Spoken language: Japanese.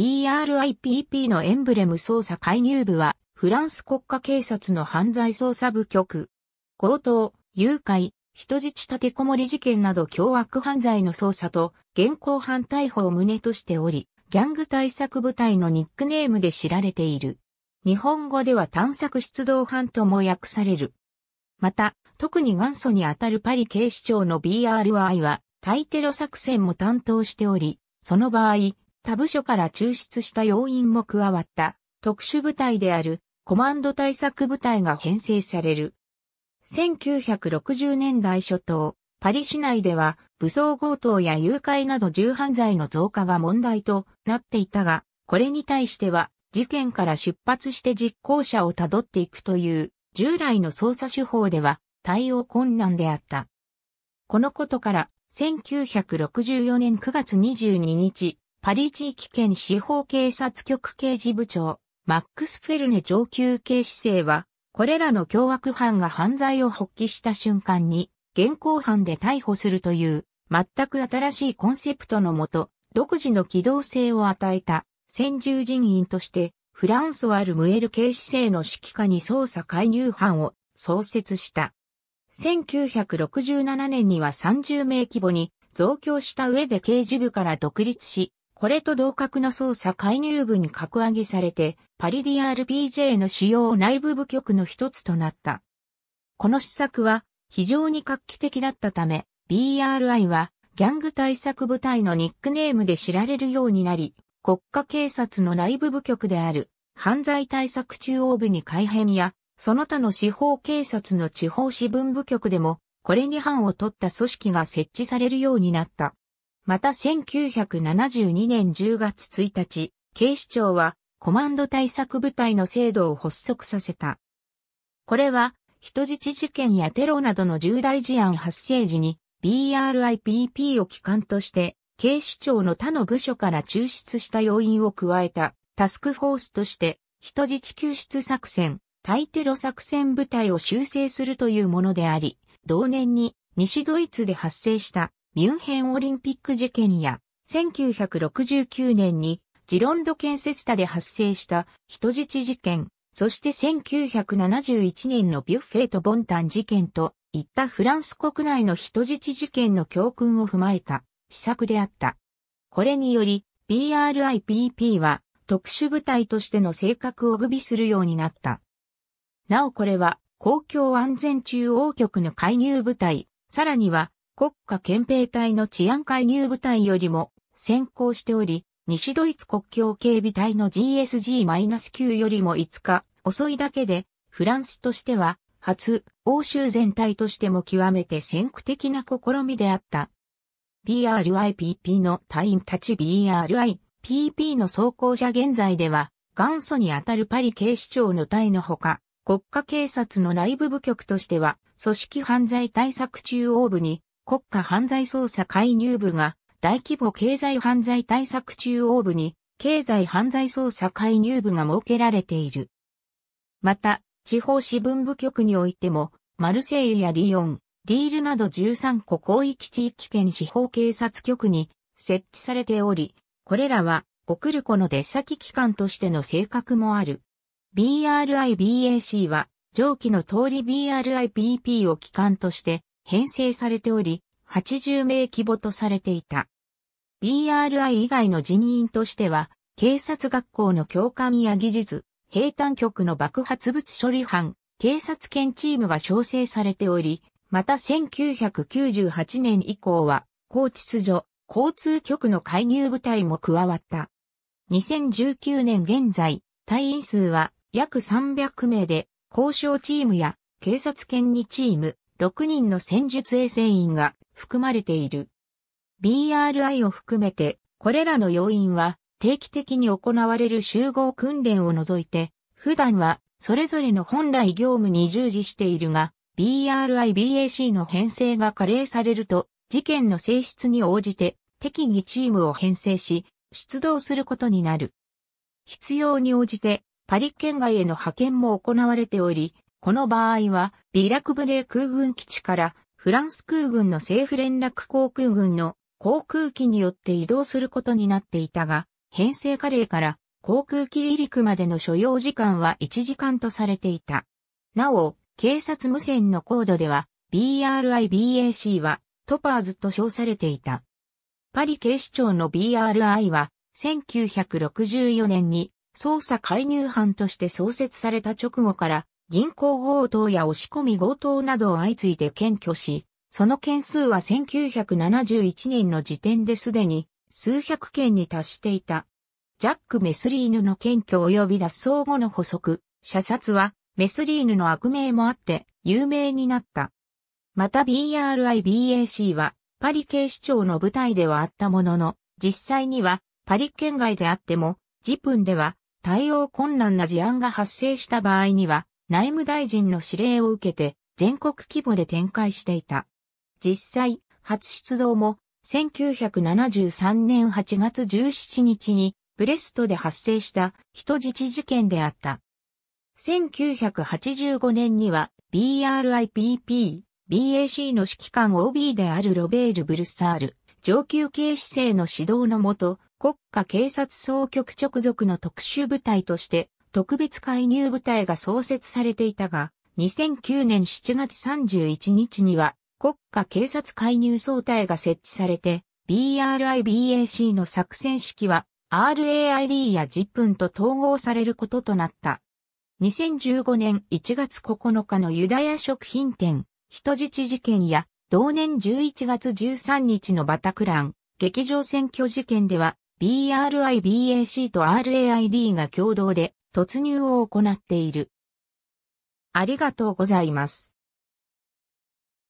BRIPP のエンブレム捜査介入部は、フランス国家警察の犯罪捜査部局。強盗、誘拐、人質立てこもり事件など凶悪犯罪の捜査と、現行犯逮捕を旨としており、ギャング対策部隊のニックネームで知られている。日本語では探索出動班とも訳される。また、特に元祖にあたるパリ警視庁の BRI は、対テロ作戦も担当しており、その場合、他部署から抽出した要員も加わった特殊部隊であるコマンド対策部隊が編成される。1960年代初頭、パリ市内では武装強盗や誘拐など重犯罪の増加が問題となっていたが、これに対しては事件から出発して実行者をたどっていくという従来の捜査手法では対応困難であった。このことから1964年9月22日、パリ地域圏司法警察局刑事部長、マックス・フェルネ上級警視正は、これらの凶悪犯が犯罪を発揮した瞬間に、現行犯で逮捕するという、全く新しいコンセプトのもと、独自の機動性を与えた、先住人員として、フランスワル・ムエル警視正の指揮下に捜査介入犯を創設した。1967年には30名規模に増強した上で刑事部から独立し、これと同格の捜査介入部に格上げされて、パリ DRPJ の主要内部部局の一つとなった。この施策は非常に画期的だったため、BRI はギャング対策部隊のニックネームで知られるようになり、国家警察の内部部局である犯罪対策中央部に改編や、その他の司法警察の地方支分部局でも、これに班を取った組織が設置されるようになった。また1972年10月1日、警視庁はコマンド対策部隊の制度を発足させた。これは人質事件やテロなどの重大事案発生時に BRIPP を機関として警視庁の他の部署から抽出した要因を加えたタスクフォースとして人質救出作戦、対テロ作戦部隊を修正するというものであり、同年に西ドイツで発生したミュンヘンオリンピック事件や、1969年にジロンド建設下で発生した人質事件、そして1971年のビュッフェとボンタン事件といったフランス国内の人質事件の教訓を踏まえた施策であった。これにより BRIPP は特殊部隊としての性格を具備するようになった。なおこれは公共安全中央局の介入部隊、さらには国家憲兵隊の治安介入部隊よりも先行しており、西ドイツ国境警備隊の GSG-9 よりも5日遅いだけで、フランスとしては初、欧州全体としても極めて先駆的な試みであった。BRIPP の隊員たち BRIPP の装甲車現在では、元祖にあたるパリ警視庁の隊のほか、国家警察の内部部局としては、組織犯罪対策中央部に国家犯罪捜査介入部が大規模経済犯罪対策中央部に経済犯罪捜査介入部が設けられている。また、地方支分部局においても、マルセイユやリヨン、リールなど13個広域地域圏司法警察局に設置されており、これらは、送る子の出先機関としての性格もある。BRIBAC は、上記の通り BRIPP を機関として、編成されており、80名規模とされていた。BRI 以外の人員としては、警察学校の教官や技術、兵隊局の爆発物処理班、警察犬チームが招請されており、また1998年以降は、高秩序、交通局の介入部隊も加わった。2019年現在、隊員数は約300名で、交渉チームや警察犬2チーム、6人の戦術衛生員が含まれている。BRI を含めて、これらの要員は定期的に行われる集合訓練を除いて、普段はそれぞれの本来業務に従事しているが、BRIBAC の編成が加齢されると、事件の性質に応じて適宜チームを編成し、出動することになる。必要に応じて、パリ県外への派遣も行われており、この場合は、ビラクブレー空軍基地からフランス空軍の政府連絡航空軍の航空機によって移動することになっていたが、編成カレーから航空機離陸までの所要時間は1時間とされていた。なお、警察無線のコードでは、BRIBAC はトパーズと称されていた。パリ警視庁の BRI は、1964年に捜査介入班として創設された直後から銀行強盗や押し込み強盗などを相次いで検挙し、その件数は1971年の時点ですでに数百件に達していた。ジャック・メスリーヌの検挙及び脱走後の捕捉、射殺はメスリーヌの悪名もあって有名になった。また BRIBAC はパリ警視庁の舞台ではあったものの、実際にはパリ県外であっても、ジプンでは対応困難な事案が発生した場合には、内務大臣の指令を受けて全国規模で展開していた。実際、初出動も1973年8月17日にブレストで発生した人質事件であった。1985年には BRIPP、BAC の指揮官 OB であるロベール・ブルサール、上級警視制の指導のもと、国家警察総局直属の特殊部隊として特別介入部隊が創設されていたが、2009年7月31日には国家警察介入総隊が設置されて、BRIBAC の作戦指揮は RAID やジ分と統合されることとなった。2015年1月9日のユダヤ食品店、人質事件や、同年11月13日のバタクラン、劇場選挙事件では、BRIBAC と RAID が共同で突入を行っている。ありがとうございます。